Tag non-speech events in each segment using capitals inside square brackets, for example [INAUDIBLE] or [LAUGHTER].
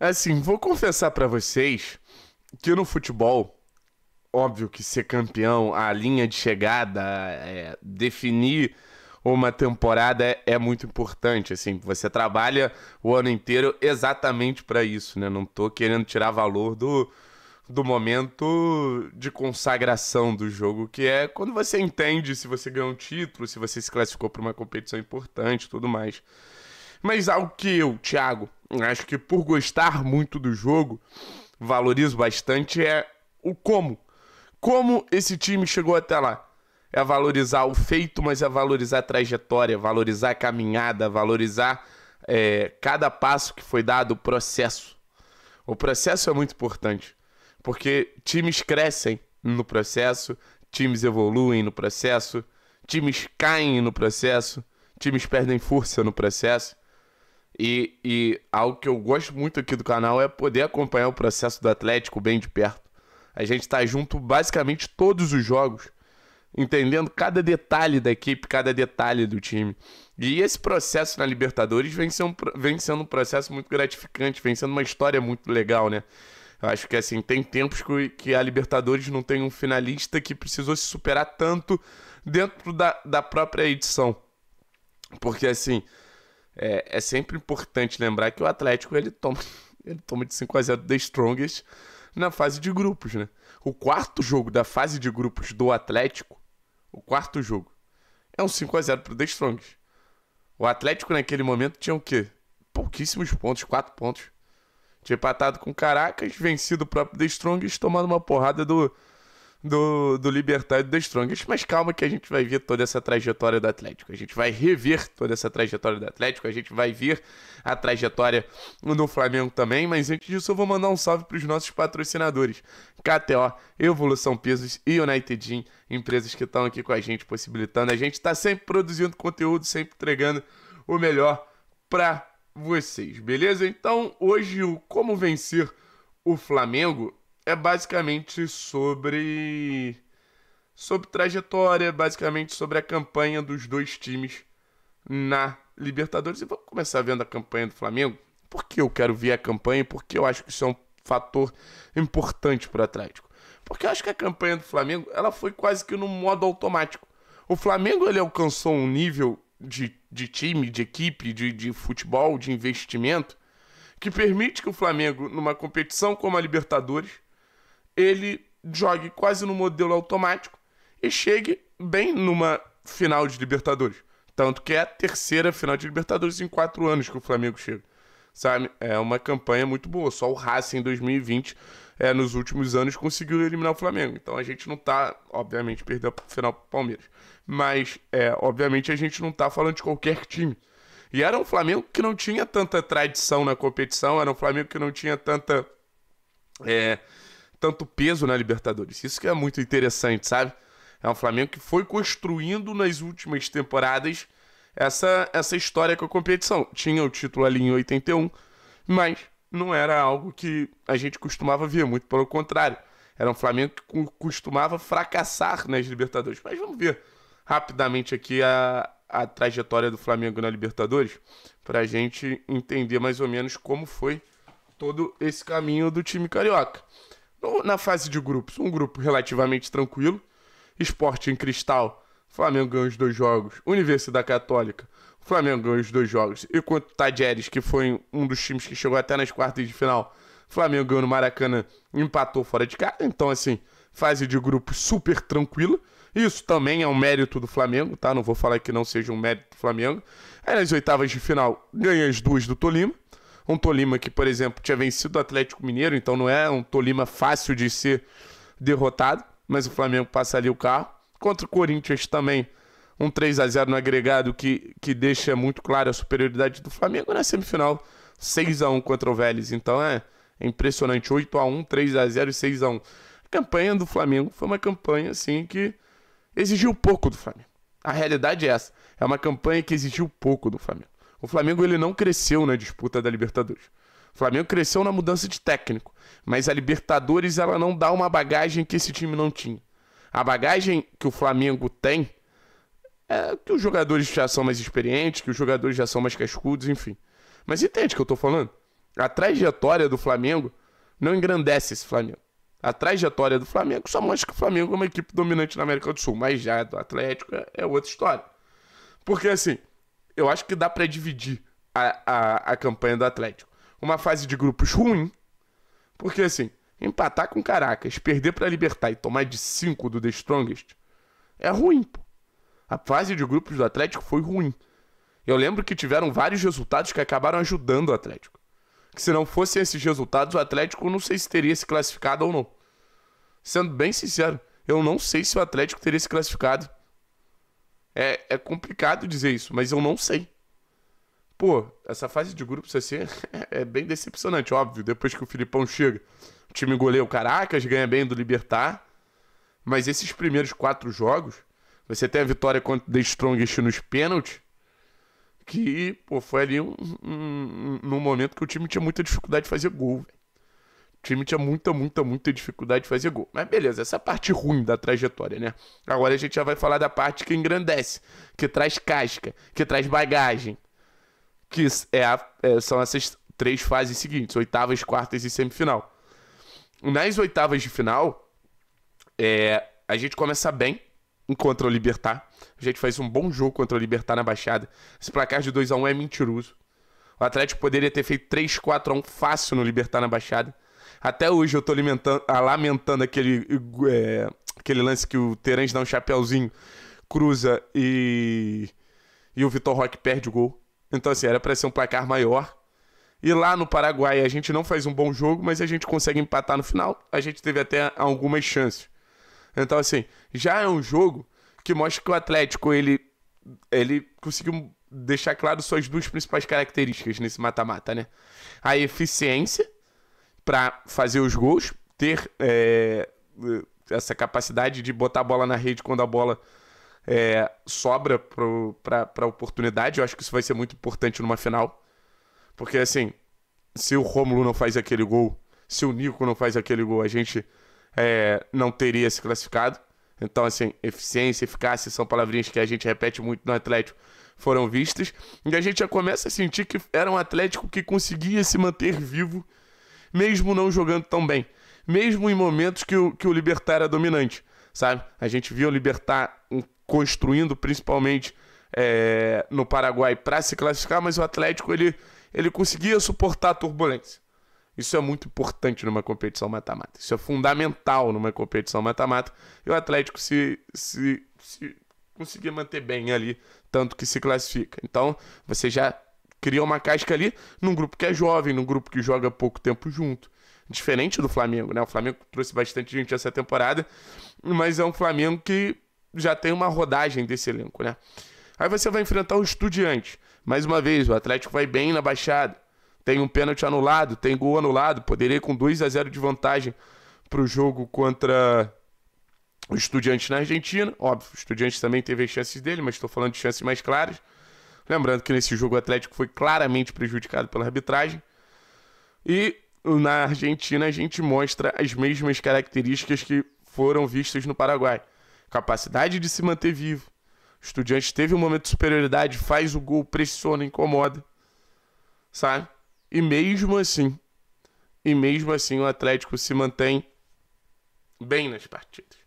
Assim, vou confessar para vocês que no futebol, óbvio que ser campeão, a linha de chegada, é, definir uma temporada é muito importante, assim, você trabalha o ano inteiro exatamente para isso, né? Não tô querendo tirar valor do do momento de consagração do jogo, que é quando você entende se você ganhou um título, se você se classificou para uma competição importante, tudo mais. Mas algo que eu, Thiago, acho que por gostar muito do jogo, valorizo bastante é o como. Como esse time chegou até lá. É valorizar o feito, mas é valorizar a trajetória, valorizar a caminhada, valorizar é, cada passo que foi dado, o processo. O processo é muito importante, porque times crescem no processo, times evoluem no processo, times caem no processo, times perdem força no processo. E, e algo que eu gosto muito aqui do canal é poder acompanhar o processo do Atlético bem de perto. A gente está junto basicamente todos os jogos, entendendo cada detalhe da equipe, cada detalhe do time. E esse processo na Libertadores vem, sendo vem sendo um processo muito gratificante, vem sendo uma história muito legal, né? Eu acho que assim, tem tempos que a Libertadores não tem um finalista que precisou se superar tanto dentro da, da própria edição. Porque assim, é, é sempre importante lembrar que o Atlético ele toma, [LAUGHS] ele toma de 5 a 0 The Strongest na fase de grupos, né? O quarto jogo da fase de grupos do Atlético, o quarto jogo, é um 5 a 0 pro The Strongest. O Atlético naquele momento tinha o quê? Pouquíssimos pontos, 4 pontos. Tinha empatado com Caracas, vencido o próprio The Strongest, tomando uma porrada do, do, do e do Strongest. Mas calma que a gente vai ver toda essa trajetória do Atlético. A gente vai rever toda essa trajetória do Atlético. A gente vai ver a trajetória do Flamengo também. Mas antes disso, eu vou mandar um salve para os nossos patrocinadores: KTO, Evolução Pesos e United Gym, empresas que estão aqui com a gente, possibilitando. A gente está sempre produzindo conteúdo, sempre entregando o melhor para vocês, beleza? Então, hoje o Como Vencer o Flamengo é basicamente sobre sobre trajetória, basicamente sobre a campanha dos dois times na Libertadores. E vamos começar vendo a campanha do Flamengo. Por que eu quero ver a campanha? Porque eu acho que isso é um fator importante para o Atlético. Porque eu acho que a campanha do Flamengo, ela foi quase que no modo automático. O Flamengo ele alcançou um nível de, de time, de equipe, de, de futebol, de investimento, que permite que o Flamengo, numa competição como a Libertadores, ele jogue quase no modelo automático e chegue bem numa final de Libertadores. Tanto que é a terceira final de Libertadores em quatro anos que o Flamengo chega. Sabe? É uma campanha muito boa. Só o Racing em 2020, é, nos últimos anos, conseguiu eliminar o Flamengo. Então a gente não tá, obviamente, perdeu a final pro Palmeiras. Mas, é, obviamente, a gente não tá falando de qualquer time. E era um Flamengo que não tinha tanta tradição na competição, era um Flamengo que não tinha tanta. É, tanto peso na Libertadores. Isso que é muito interessante, sabe? É um Flamengo que foi construindo nas últimas temporadas essa, essa história com a competição. Tinha o título ali em 81, mas não era algo que a gente costumava ver, muito pelo contrário. Era um Flamengo que costumava fracassar nas Libertadores. Mas vamos ver rapidamente aqui a, a trajetória do Flamengo na Libertadores para a gente entender mais ou menos como foi todo esse caminho do time carioca. Então, na fase de grupos, um grupo relativamente tranquilo. Esporte em cristal, Flamengo ganhou os dois jogos. Universidade Católica, Flamengo ganhou os dois jogos. E quanto Tajeres, que foi um dos times que chegou até nas quartas de final, Flamengo ganhou no Maracanã, empatou fora de casa. Então, assim, fase de grupo super tranquila. Isso também é um mérito do Flamengo, tá? Não vou falar que não seja um mérito do Flamengo. Aí nas oitavas de final, ganha as duas do Tolima um Tolima que, por exemplo, tinha vencido o Atlético Mineiro, então não é um Tolima fácil de ser derrotado, mas o Flamengo passa ali o carro. Contra o Corinthians também, um 3 a 0 no agregado que, que deixa muito clara a superioridade do Flamengo na semifinal, 6 a 1 contra o Vélez. Então é impressionante, 8 a 1, 3 a 0 e 6 a 1. A campanha do Flamengo foi uma campanha assim que exigiu pouco do Flamengo. A realidade é essa. É uma campanha que exigiu pouco do Flamengo. O Flamengo ele não cresceu na disputa da Libertadores. O Flamengo cresceu na mudança de técnico, mas a Libertadores ela não dá uma bagagem que esse time não tinha. A bagagem que o Flamengo tem é que os jogadores já são mais experientes, que os jogadores já são mais cascudos, enfim. Mas entende o que eu tô falando? A trajetória do Flamengo não engrandece esse Flamengo. A trajetória do Flamengo só mostra que o Flamengo é uma equipe dominante na América do Sul, mas já do Atlético é, é outra história. Porque assim, eu acho que dá para dividir a, a, a campanha do Atlético. Uma fase de grupos ruim, porque assim, empatar com Caracas, perder para Libertar e tomar de 5 do The Strongest é ruim, pô. A fase de grupos do Atlético foi ruim. Eu lembro que tiveram vários resultados que acabaram ajudando o Atlético. Que se não fossem esses resultados, o Atlético não sei se teria se classificado ou não. Sendo bem sincero, eu não sei se o Atlético teria se classificado é, é complicado dizer isso, mas eu não sei. Pô, essa fase de grupo CC [LAUGHS] é bem decepcionante, óbvio. Depois que o Filipão chega, o time goleia o Caracas, ganha bem do Libertar. Mas esses primeiros quatro jogos, você tem a vitória contra The Strongest nos pênaltis, que pô, foi ali um, um, um, num momento que o time tinha muita dificuldade de fazer gol. Véio. O time tinha muita, muita, muita dificuldade de fazer gol. Mas beleza, essa é parte ruim da trajetória, né? Agora a gente já vai falar da parte que engrandece, que traz casca, que traz bagagem. Que é, a, é são essas três fases seguintes: oitavas, quartas e semifinal. Nas oitavas de final, é, a gente começa bem contra o Libertar. A gente faz um bom jogo contra o Libertar na Baixada. Esse placar de 2 a 1 é mentiroso. O Atlético poderia ter feito 3 4 a 1 fácil no Libertar na Baixada. Até hoje eu tô alimentando, ah, lamentando aquele, é, aquele lance que o Terence dá um chapéuzinho, cruza e, e o Vitor Roque perde o gol. Então, assim, era pra ser um placar maior. E lá no Paraguai a gente não faz um bom jogo, mas a gente consegue empatar no final. A gente teve até algumas chances. Então, assim, já é um jogo que mostra que o Atlético ele, ele conseguiu deixar claro suas duas principais características nesse mata-mata, né? A eficiência para fazer os gols, ter é, essa capacidade de botar a bola na rede quando a bola é, sobra para a oportunidade. Eu acho que isso vai ser muito importante numa final. Porque, assim, se o Romulo não faz aquele gol, se o Nico não faz aquele gol, a gente é, não teria se classificado. Então, assim, eficiência, eficácia são palavrinhas que a gente repete muito no Atlético, foram vistas. E a gente já começa a sentir que era um Atlético que conseguia se manter vivo mesmo não jogando tão bem. Mesmo em momentos que o, que o Libertar era é dominante, sabe? A gente viu o Libertar construindo principalmente é, no Paraguai para se classificar, mas o Atlético ele, ele conseguia suportar a turbulência. Isso é muito importante numa competição mata-mata. Isso é fundamental numa competição mata-mata. E o Atlético se, se, se conseguir manter bem ali, tanto que se classifica. Então, você já cria uma casca ali num grupo que é jovem, num grupo que joga pouco tempo junto. Diferente do Flamengo, né? O Flamengo trouxe bastante gente essa temporada, mas é um Flamengo que já tem uma rodagem desse elenco, né? Aí você vai enfrentar o Estudiante. Mais uma vez, o Atlético vai bem na baixada. Tem um pênalti anulado, tem gol anulado. Poderia ir com 2 a 0 de vantagem para o jogo contra o Estudiante na Argentina. Óbvio, o Estudiante também teve as chances dele, mas estou falando de chances mais claras. Lembrando que nesse jogo o Atlético foi claramente prejudicado pela arbitragem. E na Argentina a gente mostra as mesmas características que foram vistas no Paraguai. Capacidade de se manter vivo. O estudante teve um momento de superioridade, faz o gol, pressiona, incomoda. Sabe? E mesmo assim, e mesmo assim o Atlético se mantém bem nas partidas.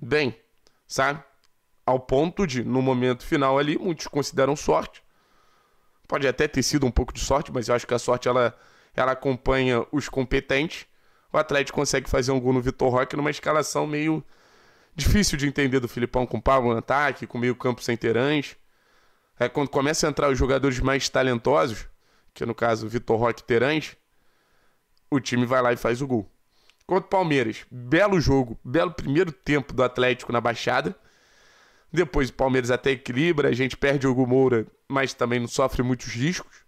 Bem, sabe? Ao ponto de, no momento final ali, muitos consideram sorte. Pode até ter sido um pouco de sorte, mas eu acho que a sorte ela, ela acompanha os competentes. O Atlético consegue fazer um gol no Vitor Roque numa escalação meio difícil de entender do Filipão com o Pablo no ataque, com meio campo sem terãs. É quando começa a entrar os jogadores mais talentosos, que no caso Vitor Roque Terãs, o time vai lá e faz o gol. Contra o Palmeiras, belo jogo, belo primeiro tempo do Atlético na Baixada. Depois o Palmeiras até equilibra, a gente perde o Hugo Moura, mas também não sofre muitos riscos.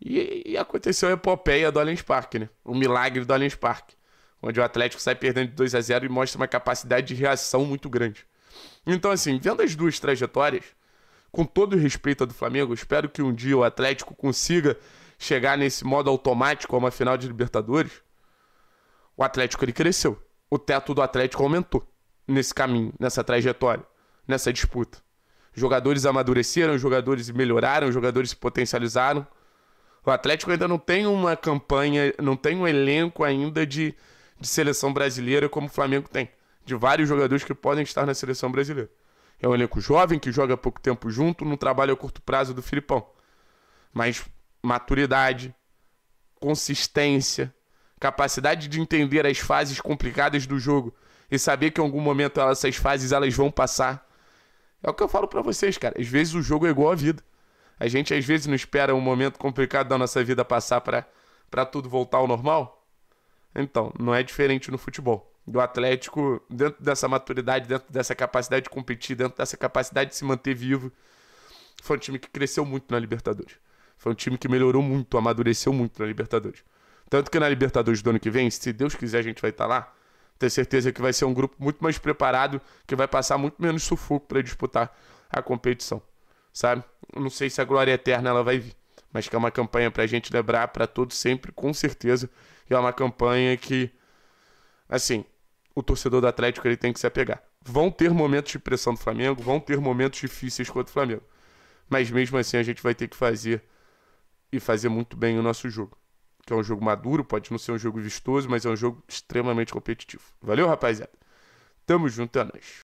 E, e aconteceu a epopeia do Allianz Parque, né? O milagre do Allianz Parque, onde o Atlético sai perdendo de 2 a 0 e mostra uma capacidade de reação muito grande. Então, assim, vendo as duas trajetórias, com todo o respeito do Flamengo, espero que um dia o Atlético consiga chegar nesse modo automático a uma final de Libertadores. O Atlético ele cresceu. O teto do Atlético aumentou nesse caminho, nessa trajetória nessa disputa. Jogadores amadureceram, jogadores melhoraram, jogadores se potencializaram. O Atlético ainda não tem uma campanha, não tem um elenco ainda de, de seleção brasileira como o Flamengo tem. De vários jogadores que podem estar na seleção brasileira. É um elenco jovem que joga pouco tempo junto, num trabalho a curto prazo do Filipão. Mas maturidade, consistência, capacidade de entender as fases complicadas do jogo e saber que em algum momento essas fases elas vão passar. É o que eu falo para vocês, cara. Às vezes o jogo é igual a vida. A gente às vezes não espera um momento complicado da nossa vida passar para tudo voltar ao normal. Então, não é diferente no futebol. Do Atlético, dentro dessa maturidade, dentro dessa capacidade de competir, dentro dessa capacidade de se manter vivo, foi um time que cresceu muito na Libertadores. Foi um time que melhorou muito, amadureceu muito na Libertadores. Tanto que na Libertadores do ano que vem, se Deus quiser, a gente vai estar tá lá ter certeza que vai ser um grupo muito mais preparado, que vai passar muito menos sufoco para disputar a competição, sabe? Não sei se a glória eterna ela vai vir, mas que é uma campanha para a gente lembrar para todos sempre, com certeza. E é uma campanha que, assim, o torcedor do Atlético ele tem que se apegar. Vão ter momentos de pressão do Flamengo, vão ter momentos difíceis contra o Flamengo. Mas mesmo assim a gente vai ter que fazer e fazer muito bem o nosso jogo que é um jogo maduro, pode não ser um jogo vistoso, mas é um jogo extremamente competitivo. Valeu, rapaziada. Tamo junto, é nóis.